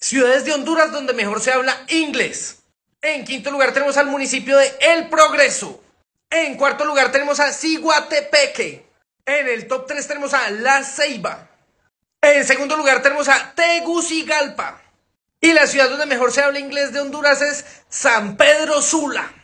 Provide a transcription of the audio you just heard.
Ciudades de Honduras donde mejor se habla inglés. En quinto lugar tenemos al municipio de El Progreso. En cuarto lugar tenemos a Ciguatepeque. En el top 3 tenemos a La Ceiba. En segundo lugar tenemos a Tegucigalpa. Y la ciudad donde mejor se habla inglés de Honduras es San Pedro Sula.